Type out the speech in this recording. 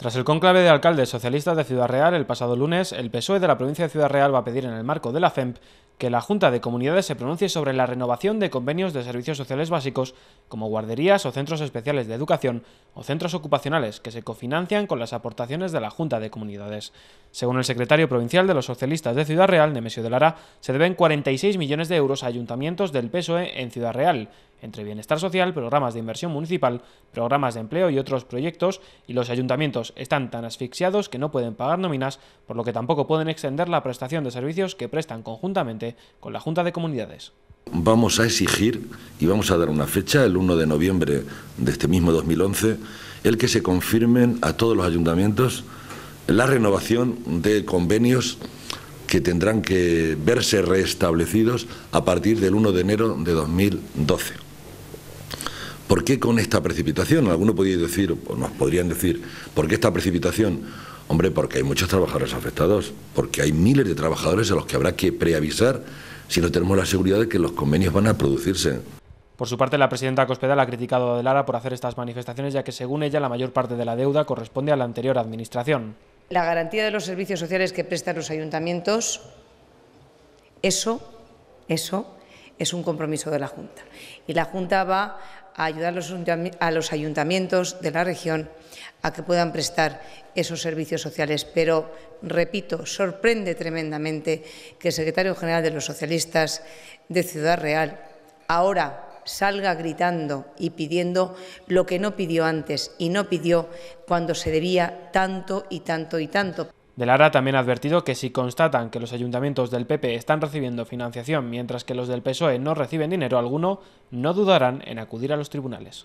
Tras el conclave de alcaldes socialistas de Ciudad Real el pasado lunes, el PSOE de la provincia de Ciudad Real va a pedir en el marco de la FEMP que la Junta de Comunidades se pronuncie sobre la renovación de convenios de servicios sociales básicos como guarderías o centros especiales de educación o centros ocupacionales que se cofinancian con las aportaciones de la Junta de Comunidades. Según el secretario provincial de los socialistas de Ciudad Real, Nemesio de Lara, se deben 46 millones de euros a ayuntamientos del PSOE en Ciudad Real, entre bienestar social, programas de inversión municipal, programas de empleo y otros proyectos, y los ayuntamientos están tan asfixiados que no pueden pagar nóminas, por lo que tampoco pueden extender la prestación de servicios que prestan conjuntamente con la Junta de Comunidades. Vamos a exigir y vamos a dar una fecha, el 1 de noviembre de este mismo 2011, el que se confirmen a todos los ayuntamientos la renovación de convenios que tendrán que verse restablecidos a partir del 1 de enero de 2012. ¿Por qué con esta precipitación? Alguno podría decir, o nos podrían decir, ¿por qué esta precipitación? Hombre, porque hay muchos trabajadores afectados, porque hay miles de trabajadores a los que habrá que preavisar si no tenemos la seguridad de que los convenios van a producirse. Por su parte, la presidenta Cospedal ha criticado a Delara por hacer estas manifestaciones, ya que según ella la mayor parte de la deuda corresponde a la anterior administración. La garantía de los servicios sociales que prestan los ayuntamientos, eso, eso es un compromiso de la Junta. Y la Junta va a ayudar a los ayuntamientos de la región a que puedan prestar esos servicios sociales. Pero, repito, sorprende tremendamente que el secretario general de los socialistas de Ciudad Real ahora salga gritando y pidiendo lo que no pidió antes y no pidió cuando se debía tanto y tanto y tanto. De también ha advertido que si constatan que los ayuntamientos del PP están recibiendo financiación mientras que los del PSOE no reciben dinero alguno, no dudarán en acudir a los tribunales.